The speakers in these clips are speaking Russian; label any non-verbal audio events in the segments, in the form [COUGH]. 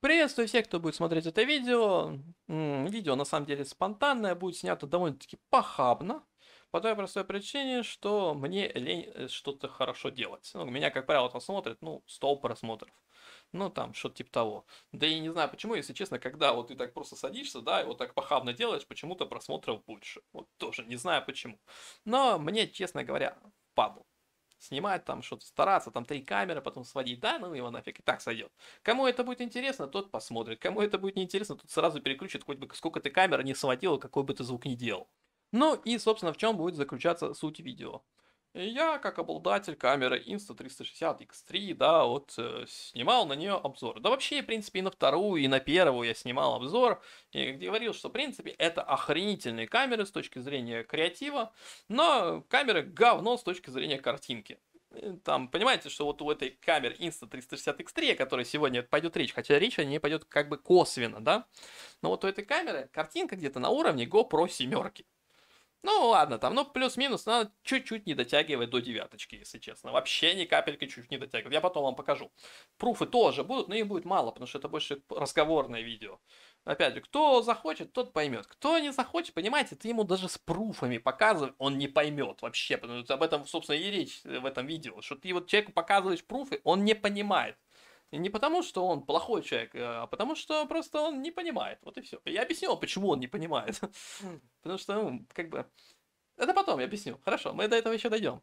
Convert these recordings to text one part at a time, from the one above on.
Приветствую всех, кто будет смотреть это видео. Видео на самом деле спонтанное, будет снято довольно-таки похабно. По той простой причине, что мне лень э, что-то хорошо делать. Ну, меня, как правило, там смотрят, ну, стол просмотров. Ну, там, что-то типа того. Да и не знаю почему, если честно, когда вот ты так просто садишься, да, и вот так похабно делаешь, почему-то просмотров больше. Вот тоже не знаю почему. Но мне, честно говоря, падал снимать там что-то, стараться, там три камеры потом сводить, да, ну его нафиг и так сойдет. Кому это будет интересно, тот посмотрит, кому это будет неинтересно, тот сразу переключит, хоть бы сколько ты камер не сводил, какой бы ты звук не делал. Ну и, собственно, в чем будет заключаться суть видео. И я, как обладатель камеры Insta360 X3, да, вот э, снимал на нее обзор. Да вообще, в принципе, и на вторую, и на первую я снимал обзор. И говорил, что, в принципе, это охренительные камеры с точки зрения креатива, но камеры говно с точки зрения картинки э, там, понимаете, что вот у этой камеры Insta360 X3, о которой сегодня пойдет речь, хотя речь о ней пойдет как бы косвенно, да, но вот у этой камеры картинка где-то на уровне GoPro семерки. Ну ладно, там, ну плюс-минус, она чуть-чуть не дотягивает до девяточки, если честно. Вообще ни капельки чуть не дотягивает. Я потом вам покажу. Пруфы тоже будут, но их будет мало, потому что это больше разговорное видео. Опять же, кто захочет, тот поймет. Кто не захочет, понимаете, ты ему даже с пруфами показываешь, он не поймет вообще. Потому что об этом, собственно, и речь в этом видео. Что ты вот человеку показываешь пруфы, он не понимает не потому, что он плохой человек, а потому что просто он не понимает. Вот и все. Я объяснил, почему он не понимает. Хм. [LAUGHS] Потому что, ну, как бы... Это потом я объясню. Хорошо, мы до этого еще дойдем.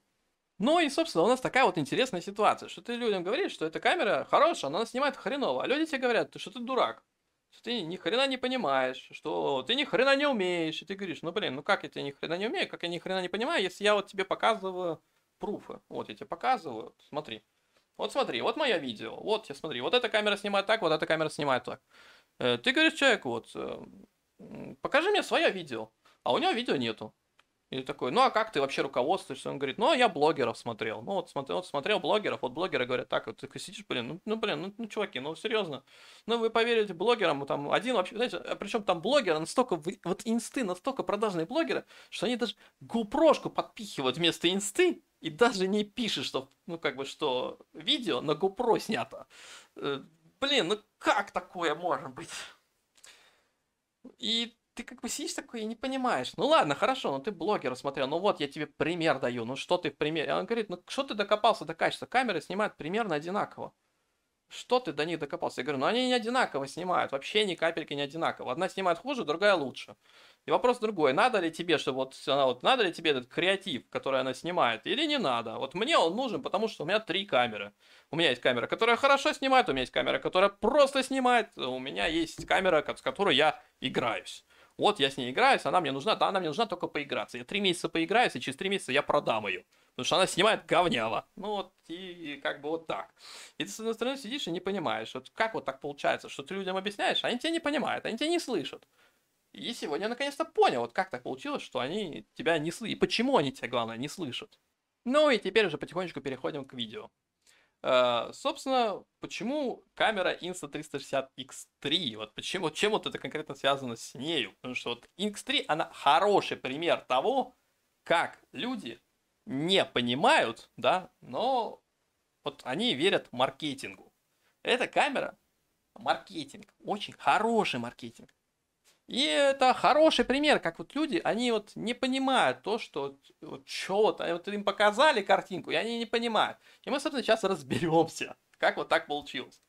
Ну и, собственно, у нас такая вот интересная ситуация, что ты людям говоришь, что эта камера хорошая, она снимает хреново, а люди тебе говорят, что ты дурак, что ты ни хрена не понимаешь, что ты ни хрена не умеешь, и ты говоришь, ну блин, ну как я тебя ни хрена не умею, как я ни хрена не понимаю, если я вот тебе показываю пруфы, вот я тебе показываю, смотри, вот смотри, вот мое видео. Вот, я смотри, вот эта камера снимает так, вот эта камера снимает так. Э, ты говоришь человек, вот, э, покажи мне свое видео. А у него видео нету. И такой, ну а как ты вообще руководствуешься? Он говорит, ну а я блогеров смотрел. Ну вот смотрел, вот смотрел блогеров, вот блогеры говорят так, вот ты сидишь, блин, ну, ну блин, ну, ну чуваки, ну серьезно. Ну вы поверите блогерам, там один вообще, знаете, а причем там блогеры настолько, вот инсты настолько продажные блогеры, что они даже GoPro-шку подпихивают вместо инсты, и даже не пишет, что, ну, как бы, что видео на GoPro снято. Э, блин, ну как такое может быть? И ты как бы сидишь такой и не понимаешь. Ну ладно, хорошо, но ну ты блогер смотрел, ну вот я тебе пример даю, ну что ты в примере? Он говорит, ну что ты докопался до качества? Камеры снимают примерно одинаково. Что ты до них докопался? Я говорю, ну они не одинаково снимают, вообще ни капельки не одинаково. Одна снимает хуже, другая лучше. И вопрос другой, надо ли тебе, чтобы вот она вот, надо ли тебе этот креатив, который она снимает, или не надо? Вот мне он нужен, потому что у меня три камеры. У меня есть камера, которая хорошо снимает, у меня есть камера, которая просто снимает, у меня есть камера, с которой я играюсь. Вот я с ней играюсь, она мне нужна, да, она мне нужна только поиграться. Я три месяца поиграюсь, и через три месяца я продам ее. Потому что она снимает говняво. Ну вот, и, и как бы вот так. И ты, с одной стороны, сидишь и не понимаешь, вот как вот так получается, что ты людям объясняешь, а они тебя не понимают, они тебя не слышат. И сегодня я наконец-то понял, вот как так получилось, что они тебя не слышат. И почему они тебя, главное, не слышат. Ну и теперь уже потихонечку переходим к видео. Uh, собственно, почему камера Insta360 X3? Вот почему, чем вот это конкретно связано с нею? Потому что вот X3, она хороший пример того, как люди не понимают, да, но вот они верят маркетингу. Эта камера маркетинг, очень хороший маркетинг. И это хороший пример, как вот люди, они вот не понимают то, что вот чего-то, вот им показали картинку, и они не понимают. И мы, собственно, сейчас [LAUGHS] разберемся, как вот так получилось.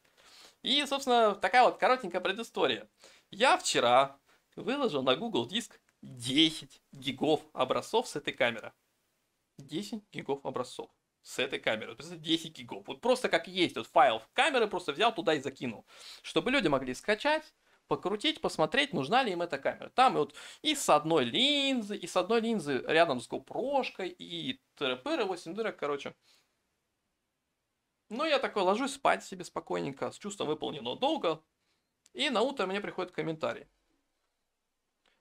И, собственно, такая вот коротенькая предыстория. Я вчера выложил на Google Диск 10 гигов образцов с этой камеры. 10 гигов образцов с этой камеры. Просто 10 гигов. Вот просто как есть, вот файл камеры просто взял туда и закинул. Чтобы люди могли скачать, покрутить, посмотреть, нужна ли им эта камера. Там и вот и с одной линзы, и с одной линзы рядом с GoPro, и тыры-пыры, 8 дырок, короче. Ну, я такой ложусь спать себе спокойненько, с чувством выполненного долга. И на утро мне приходит комментарий.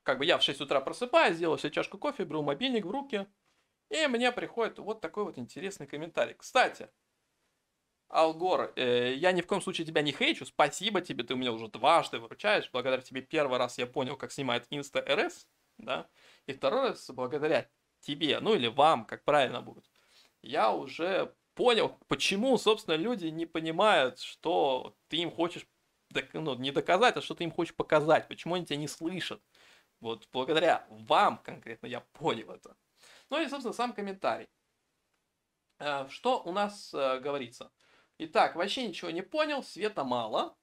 Как бы я в 6 утра просыпаюсь, сделал себе чашку кофе, беру мобильник в руки. И мне приходит вот такой вот интересный комментарий. Кстати, Алгор, э, я ни в коем случае тебя не хейчу, спасибо тебе, ты у меня уже дважды выручаешь, благодаря тебе первый раз я понял, как снимает Инста РС, да, и второй раз благодаря тебе, ну или вам, как правильно будет, я уже понял, почему, собственно, люди не понимают, что ты им хочешь, ну, не доказать, а что ты им хочешь показать, почему они тебя не слышат. Вот благодаря вам конкретно я понял это. Ну и, собственно, сам комментарий. Э, что у нас э, говорится? Итак, вообще ничего не понял, света мало.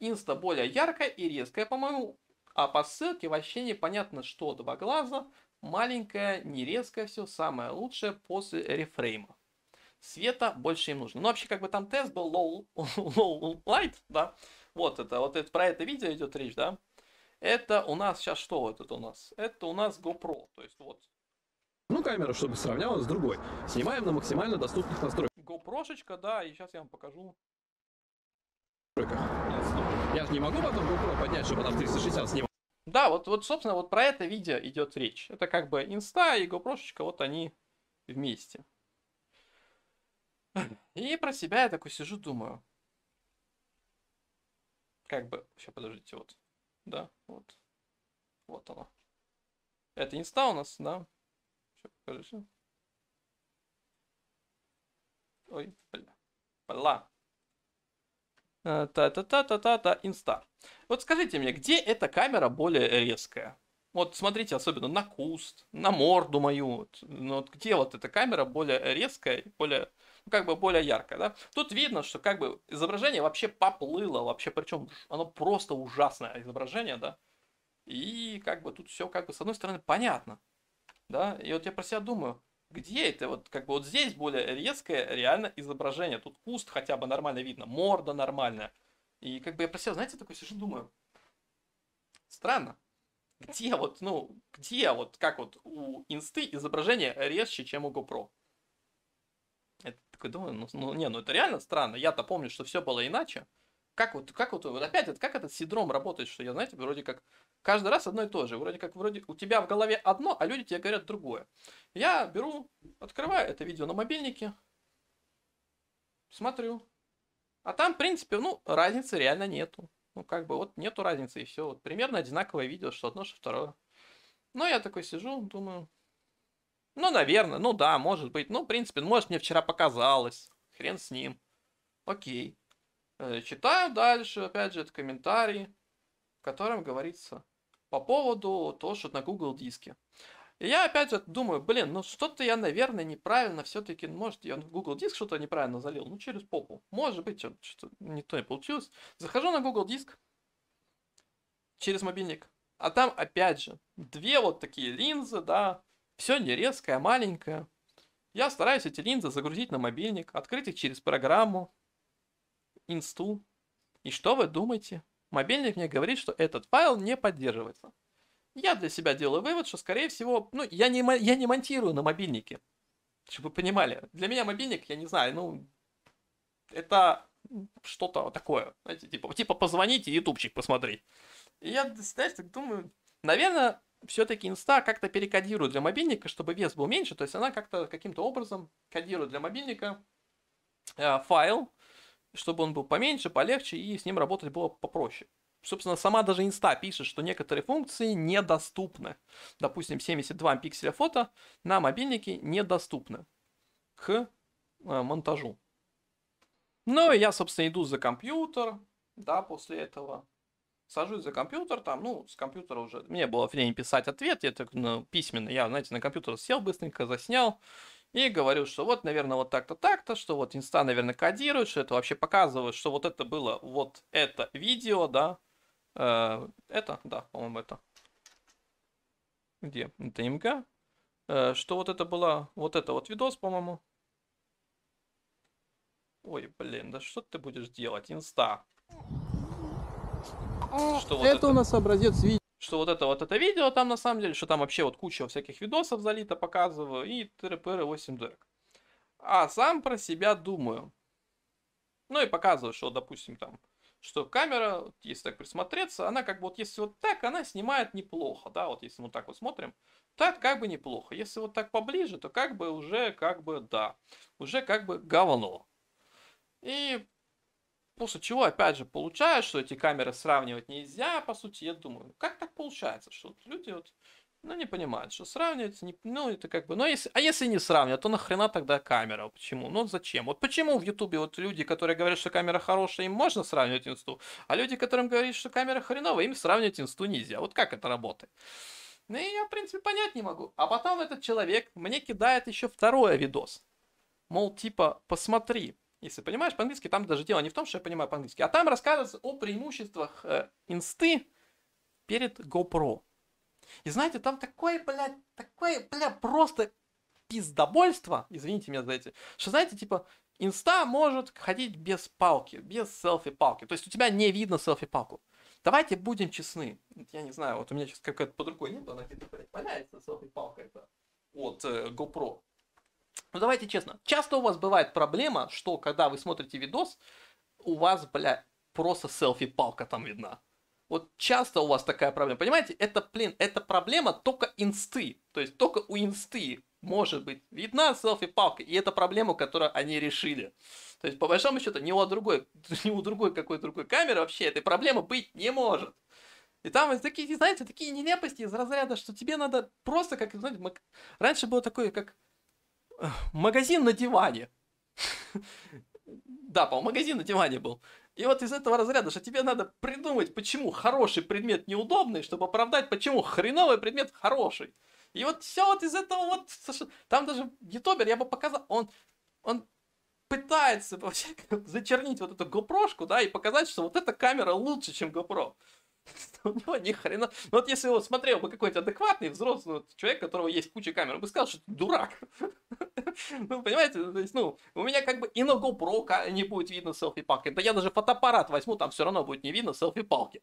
Инста более яркая и резкая, по-моему. А по ссылке вообще непонятно, что два глаза. Маленькая, нерезкая, все самое лучшее после рефрейма. Света больше им нужно. Ну, вообще, как бы там тест был low, low light, да. Вот это, вот это, про это видео идет речь, да. Это у нас сейчас что вот это у нас? Это у нас GoPro, то есть вот. Ну, камера, чтобы сравнялась с другой. Снимаем на максимально доступных настройках. GoPro-шечка, ну, да, и сейчас я вам покажу. Я же не могу потом GoPro поднять, чтобы там в 360 снимала. Да, вот, вот, собственно, вот про это видео идет речь. Это как бы инста и GoPro-шечка, вот они вместе. И про себя я такой сижу, думаю. Как бы, сейчас подождите, вот. Да, вот. Вот оно. Это инста у нас, да. Сейчас покажу. Ой, бля. Бла. Э, та-та-та-та-та-та, инста. Вот скажите мне, где эта камера более резкая? Вот смотрите, особенно на куст, на морду мою. Вот, ну, вот где вот эта камера более резкая, более, ну, как бы более яркая, да? Тут видно, что как бы изображение вообще поплыло, вообще, причем оно просто ужасное изображение, да? И как бы тут все как бы с одной стороны понятно, да? И вот я про себя думаю, где это вот как бы вот здесь более резкое реально изображение. Тут куст хотя бы нормально видно, морда нормальная. И как бы я просел, знаете, такой сижу, думаю, странно. Где вот, ну, где вот, как вот у инсты изображение резче, чем у GoPro? Я такой думаю, ну, ну не, ну это реально странно. Я-то помню, что все было иначе. Как вот, как вот, вот опять, вот, как этот синдром работает, что я, знаете, вроде как каждый раз одно и то же. Вроде как вроде у тебя в голове одно, а люди тебе говорят другое. Я беру, открываю это видео на мобильнике, смотрю. А там, в принципе, ну, разницы реально нету. Ну, как бы вот нету разницы, и все. Вот примерно одинаковое видео, что одно, что второе. Но ну, я такой сижу, думаю, ну, наверное, ну да, может быть. Ну, в принципе, ну, может, мне вчера показалось. Хрен с ним. Окей. Э, читаю дальше, опять же, это комментарий, в котором говорится, по поводу того, что на Google диске. И я опять же думаю, блин, ну что-то я, наверное, неправильно все-таки, ну, может, я в Google Диск что-то неправильно залил, ну через попу. Может быть, что-то не то не получилось. Захожу на Google Диск через мобильник. А там, опять же, две вот такие линзы, да, все нерезкое, а маленькое. Я стараюсь эти линзы загрузить на мобильник, открыть их через программу, инсту. И что вы думаете? мобильник мне говорит, что этот файл не поддерживается. Я для себя делаю вывод, что, скорее всего, ну, я не, я не монтирую на мобильнике. Чтобы вы понимали. Для меня мобильник, я не знаю, ну, это что-то такое. Знаете, типа, типа позвонить и ютубчик посмотреть. И я, знаете, так думаю, наверное, все-таки инста как-то перекодирует для мобильника, чтобы вес был меньше. То есть она как-то каким-то образом кодирует для мобильника э, файл, чтобы он был поменьше, полегче и с ним работать было попроще. Собственно, сама даже инста пишет, что некоторые функции недоступны. Допустим, 72 пикселя фото на мобильнике недоступны к э, монтажу. Ну и я, собственно, иду за компьютер, да, после этого. Сажусь за компьютер, там, ну, с компьютера уже... Мне было время писать ответ, я так ну, письменно, я, знаете, на компьютер сел быстренько, заснял, и говорю, что вот, наверное, вот так-то, так-то, что вот инста, наверное, кодирует, что это вообще показывает, что вот это было вот это видео, да, э, это, да, по-моему, это, где, это МГ, э, что вот это было, вот это вот видос, по-моему, Ой, блин, да что ты будешь делать, инста? Что вот это, это у нас образец видео что вот это вот это видео там на самом деле, что там вообще вот куча всяких видосов залито, показываю, и трпр пыры 8 дырок. А сам про себя думаю. Ну и показываю, что, допустим, там, что камера, если так присмотреться, она как бы вот, если вот так, она снимает неплохо, да, вот если мы так вот смотрим, так как бы неплохо. Если вот так поближе, то как бы уже как бы да, уже как бы говно. И После чего, опять же, получается, что эти камеры сравнивать нельзя, по сути, я думаю, ну, как так получается, что вот люди вот, ну, не понимают, что сравнивать, не, ну, это как бы, ну, а если, а если не сравнивать, то нахрена тогда камера, почему, ну, зачем, вот почему в Ютубе вот люди, которые говорят, что камера хорошая, им можно сравнивать инсту, а люди, которым говорят, что камера хреновая, им сравнивать инсту нельзя, вот как это работает? Ну, и я, в принципе, понять не могу. А потом этот человек мне кидает еще второй видос. Мол, типа, посмотри, если понимаешь по-английски, там даже дело не в том, что я понимаю по-английски, а там рассказывается о преимуществах э, инсты перед GoPro. И знаете, там такое, блядь, такое, блядь, просто пиздобольство, извините меня за эти, что, знаете, типа, инста может ходить без палки, без селфи-палки. То есть у тебя не видно селфи-палку. Давайте будем честны. Я не знаю, вот у меня сейчас какая-то под рукой нет, она где-то, блядь, валяется селфи-палка это от э, GoPro. Ну давайте честно, часто у вас бывает проблема, что когда вы смотрите видос, у вас, бля, просто селфи-палка там видна. Вот часто у вас такая проблема. Понимаете, это, блин, эта проблема только инсты. То есть только у инсты может быть видна селфи-палка. И это проблема, которую они решили. То есть, по большому счету, ни у другой, [LAUGHS] ни у другой какой то другой камеры вообще этой проблемы быть не может. И там такие, знаете, такие нелепости из разряда, что тебе надо просто, как, знаете, мак... раньше было такое, как магазин на диване. [LAUGHS] Да, по магазин на диване был. И вот из этого разряда, что тебе надо придумать, почему хороший предмет неудобный, чтобы оправдать, почему хреновый предмет хороший. И вот все вот из этого вот... Там даже ютубер, я бы показал, он, он пытается [LAUGHS] вообще зачернить вот эту GoPro, да, и показать, что вот эта камера лучше, чем GoPro. [LAUGHS] у ну, него ни хрена. Ну, вот если вот смотрел бы какой-то адекватный взрослый вот, человек, у которого есть куча камер, он бы сказал, что ты дурак. [LAUGHS] Ну, понимаете, то есть, ну, у меня как бы и на GoPro не будет видно селфи-палки. Да я даже фотоаппарат возьму, там все равно будет не видно селфи-палки.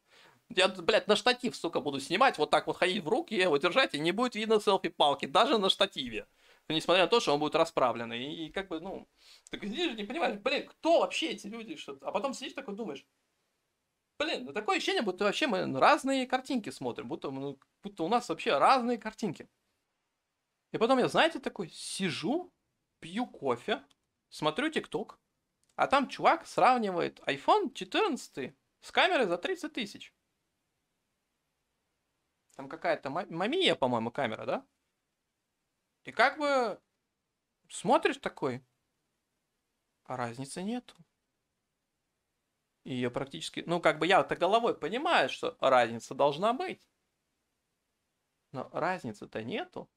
Я, блядь, на штатив, сука, буду снимать, вот так вот ходить в руки, его держать, и не будет видно селфи-палки, даже на штативе. Несмотря на то, что он будет расправленный. И, и как бы, ну, так здесь же не понимаешь, блин, кто вообще эти люди? Что а потом сидишь такой думаешь, Блин, ну такое ощущение, будто вообще мы разные картинки смотрим, будто, ну, будто у нас вообще разные картинки. И потом я, знаете, такой сижу, пью кофе, смотрю ТикТок, а там чувак сравнивает iPhone 14 с камерой за 30 тысяч. Там какая-то мамия, по-моему, камера, да? И как бы смотришь такой, а разницы нету ее практически... Ну, как бы я-то головой понимаю, что разница должна быть. Но разницы-то нету.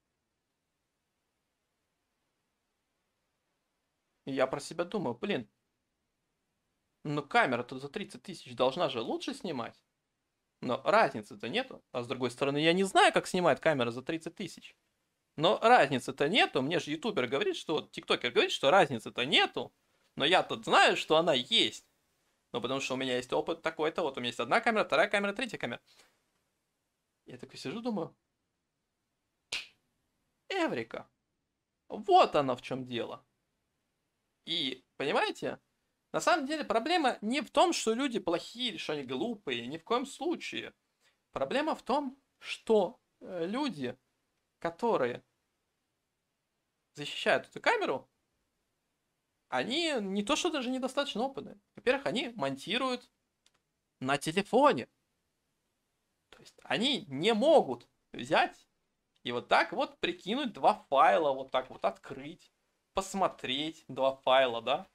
И я про себя думаю, блин, ну камера-то за 30 тысяч должна же лучше снимать. Но разницы-то нету. А с другой стороны, я не знаю, как снимает камера за 30 тысяч. Но разницы-то нету. Мне же ютубер говорит, что... Тиктокер говорит, что разницы-то нету. Но я-то знаю, что она есть но ну, потому что у меня есть опыт такой-то, вот у меня есть одна камера, вторая камера, третья камера. Я такой сижу, думаю, Эврика, вот оно в чем дело. И, понимаете, на самом деле проблема не в том, что люди плохие или что они глупые, ни в коем случае. Проблема в том, что э, люди, которые защищают эту камеру, они не то что даже недостаточно опытные. Во-первых, они монтируют на телефоне. То есть они не могут взять и вот так вот прикинуть два файла, вот так вот открыть, посмотреть два файла, да?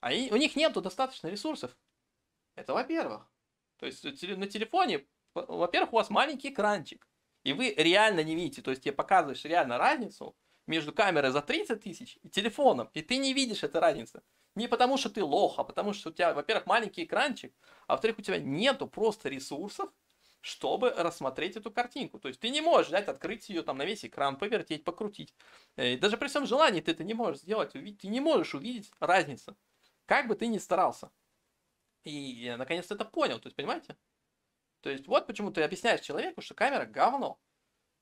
Они, а у них нету достаточно ресурсов. Это во-первых. То есть на телефоне, во-первых, у вас маленький экранчик. И вы реально не видите, то есть тебе показываешь реально разницу между камерой за 30 тысяч и телефоном, и ты не видишь этой разницы. Не потому, что ты лох, а потому, что у тебя, во-первых, маленький экранчик, а во-вторых, у тебя нету просто ресурсов, чтобы рассмотреть эту картинку. То есть ты не можешь взять, открыть ее там на весь экран, повертеть, покрутить. И э, даже при всем желании ты это не можешь сделать, увидеть, ты не можешь увидеть разницу. Как бы ты ни старался. И я наконец-то это понял, то есть, понимаете? То есть вот почему ты объясняешь человеку, что камера говно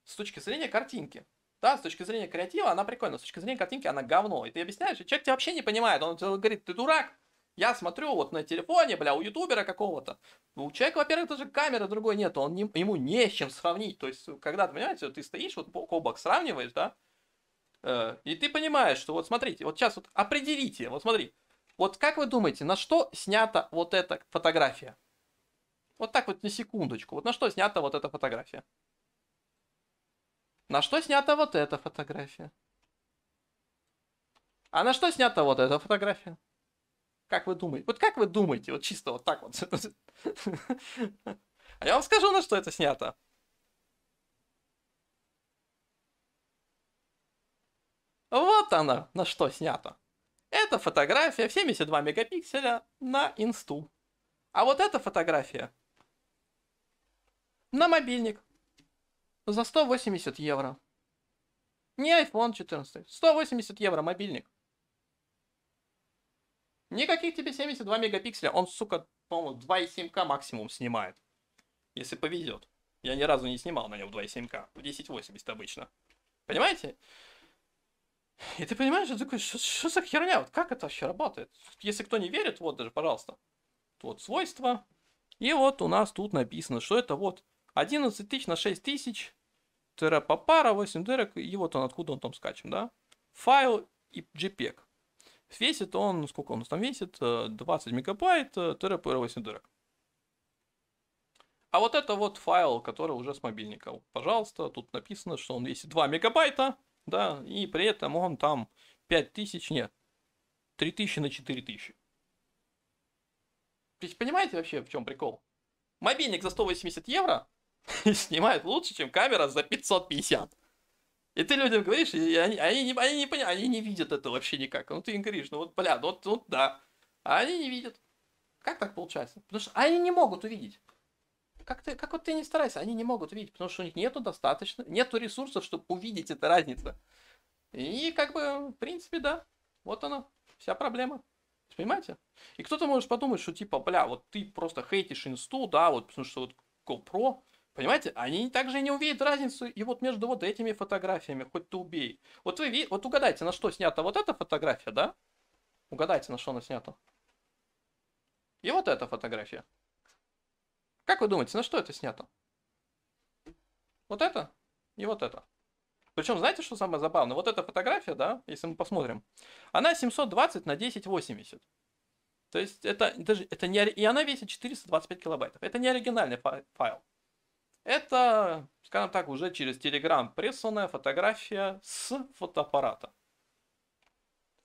с точки зрения картинки. Да, с точки зрения креатива она прикольная, с точки зрения картинки она говно. И ты объясняешь, и человек тебя вообще не понимает. Он тебе говорит, ты дурак, я смотрю вот на телефоне, бля, у ютубера какого-то. Ну, у человека, во-первых, даже камеры другой нет, он не, ему не с чем сравнить. То есть, когда, понимаете, ты стоишь, вот бок о бок сравниваешь, да, э, и ты понимаешь, что вот смотрите, вот сейчас вот определите, вот смотри, вот как вы думаете, на что снята вот эта фотография? Вот так вот на секундочку, вот на что снята вот эта фотография? На что снята вот эта фотография? А на что снята вот эта фотография? Как вы думаете? Вот как вы думаете? Вот чисто вот так вот. [LAUGHS] А я вам скажу, на что это снято. Вот она, на что снято. Это фотография в 72 мегапикселя на инсту. А вот эта фотография на мобильник за 180 евро. Не iPhone 14, 180 евро мобильник. Никаких тебе 72 мегапикселя, он, сука, по-моему, 2,7К максимум снимает. Если повезет. Я ни разу не снимал на нем 2,7К, в 1080 обычно. Понимаете? И ты понимаешь, что такое, что за херня, вот как это вообще работает? Если кто не верит, вот даже, пожалуйста, вот свойства. И вот у нас тут написано, что это вот 11 тысяч на 6 тысяч, тире по пара, 8 дырок, и вот он, откуда он там скачем, да? Файл и JPEG. Весит он, ну, сколько он там весит? 20 э, мегабайт, тире по 8 дырок. А вот это вот файл, который уже с мобильника. Пожалуйста, тут написано, что он весит 2 мегабайта, да, и при этом он там 5000, нет, 3000 на 4000. Понимаете вообще, в чем прикол? Мобильник за 180 евро и [LAUGHS] снимает лучше, чем камера за 550. И ты людям говоришь, и они, они, не, они, не, поня... они не видят это вообще никак. Ну ты им говоришь, ну вот, бля, ну вот, вот да. А они не видят. Как так получается? Потому что они не могут увидеть. Как, ты, как вот ты не старайся, они не могут увидеть, потому что у них нету достаточно, нету ресурсов, чтобы увидеть эту разницу. И как бы, в принципе, да, вот она, вся проблема. Понимаете? И кто-то может подумать, что типа, бля, вот ты просто хейтишь инсту, да, вот потому что вот GoPro, Понимаете, они также не увидят разницу и вот между вот этими фотографиями, хоть ты убей. Вот вы вот угадайте, на что снята вот эта фотография, да? Угадайте, на что она снята. И вот эта фотография. Как вы думаете, на что это снято? Вот это и вот это. Причем, знаете, что самое забавное? Вот эта фотография, да, если мы посмотрим, она 720 на 1080. То есть это, даже, это не, и она весит 425 килобайтов. Это не оригинальный файл. Это, скажем так, уже через Telegram присланная фотография с фотоаппарата.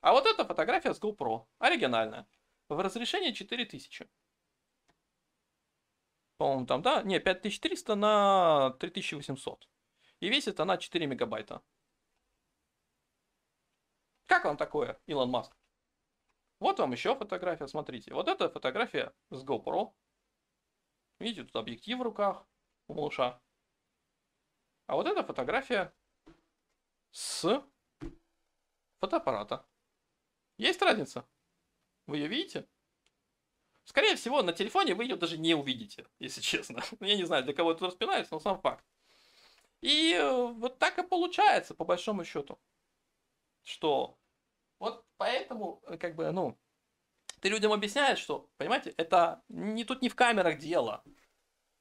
А вот эта фотография с GoPro, оригинальная, в разрешении 4000. По-моему, там, да? Не, 5300 на 3800. И весит она 4 мегабайта. Как вам такое, Илон Маск? Вот вам еще фотография, смотрите. Вот эта фотография с GoPro. Видите, тут объектив в руках у малыша. А вот эта фотография с фотоаппарата. Есть разница? Вы ее видите? Скорее всего, на телефоне вы ее даже не увидите, если [LAUGHS] честно. Ну, я не знаю, для кого это распинается, но сам факт. И э, вот так и получается, по большому счету. Что вот поэтому, э, как бы, ну, ты людям объясняешь, что, понимаете, это не тут не в камерах дело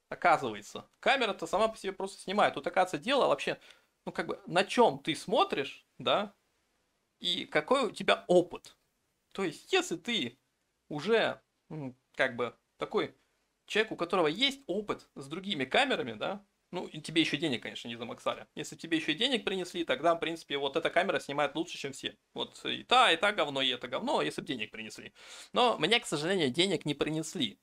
оказывается. Камера-то сама по себе просто снимает. Тут, оказывается, дело вообще, ну, как бы, на чем ты смотришь, да, и какой у тебя опыт. То есть, если ты уже, как бы, такой человек, у которого есть опыт с другими камерами, да, ну, и тебе еще денег, конечно, не замаксали. Если тебе еще денег принесли, тогда, в принципе, вот эта камера снимает лучше, чем все. Вот и та, и та говно, и это говно, если бы денег принесли. Но мне, к сожалению, денег не принесли.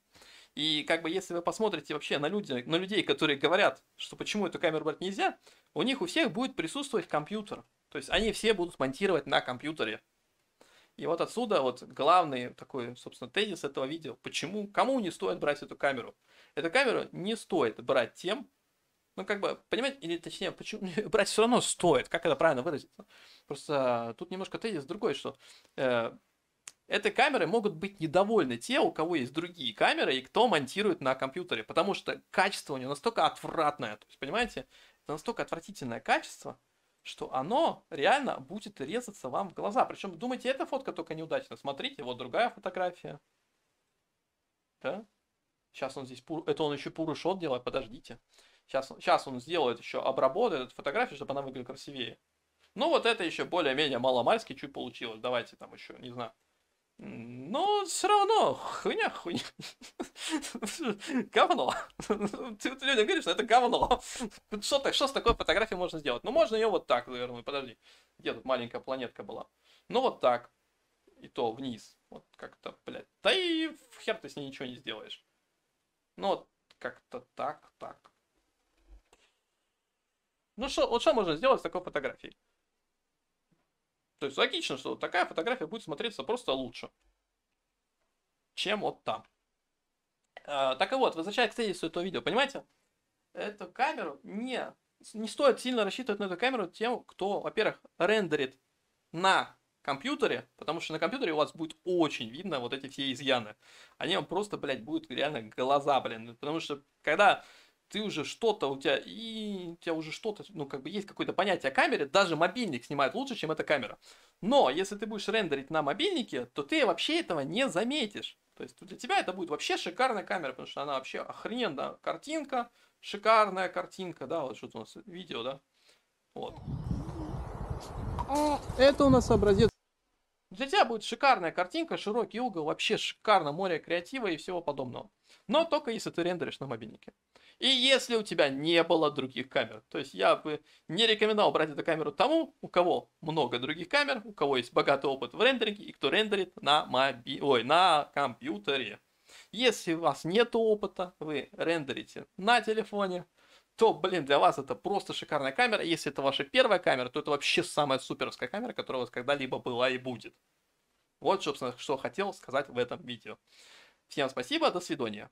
И как бы если вы посмотрите вообще на, люди, на людей, которые говорят, что почему эту камеру брать нельзя, у них у всех будет присутствовать компьютер. То есть они все будут монтировать на компьютере. И вот отсюда вот главный такой, собственно, тезис этого видео. Почему, кому не стоит брать эту камеру? Эту камеру не стоит брать тем, ну, как бы, понимаете, или точнее, почему [LAUGHS] брать все равно стоит, как это правильно выразиться. Просто тут немножко тезис другой, что э, эти камеры могут быть недовольны те, у кого есть другие камеры и кто монтирует на компьютере, потому что качество у него настолько отвратное, то есть, понимаете, это настолько отвратительное качество, что оно реально будет резаться вам в глаза. Причем, думайте, эта фотка только неудачна. Смотрите, вот другая фотография. Да? Сейчас он здесь... Пур... Это он еще пурушот делает, подождите. Сейчас, сейчас он сделает еще, обработает эту фотографию, чтобы она выглядела красивее. Ну, вот это еще более-менее маломальски чуть получилось. Давайте там еще, не знаю, ну, все равно, хуйня, хуйня. [LAUGHS] говно. Ты людям говоришь, что это говно. Что, так, что с такой фотографией можно сделать? Ну, можно ее вот так завернуть. Подожди, где тут маленькая планетка была? Ну, вот так. И то вниз. Вот как-то, блядь. Да и в хер ты с ней ничего не сделаешь. Ну, вот как-то так, так. Ну, что, вот что можно сделать с такой фотографией? То есть логично, что такая фотография будет смотреться просто лучше, чем вот там. А, так и вот, возвращаясь к тезису этого видео, понимаете? Эту камеру не, не стоит сильно рассчитывать на эту камеру тем, кто, во-первых, рендерит на компьютере, потому что на компьютере у вас будет очень видно вот эти все изъяны. Они вам просто, блядь, будут реально глаза, блин. Потому что когда ты уже что-то у тебя, и у тебя уже что-то, ну, как бы есть какое-то понятие о камере, даже мобильник снимает лучше, чем эта камера. Но если ты будешь рендерить на мобильнике, то ты вообще этого не заметишь. То есть для тебя это будет вообще шикарная камера, потому что она вообще охрененная картинка, шикарная картинка, да, вот что-то у нас видео, да, вот. А, это у нас образец для тебя будет шикарная картинка, широкий угол, вообще шикарно, море креатива и всего подобного. Но только если ты рендеришь на мобильнике. И если у тебя не было других камер. То есть я бы не рекомендовал брать эту камеру тому, у кого много других камер, у кого есть богатый опыт в рендеринге и кто рендерит на, моби... Ой, на компьютере. Если у вас нет опыта, вы рендерите на телефоне, то, блин, для вас это просто шикарная камера. Если это ваша первая камера, то это вообще самая суперская камера, которая у вас когда-либо была и будет. Вот, собственно, что хотел сказать в этом видео. Всем спасибо, до свидания.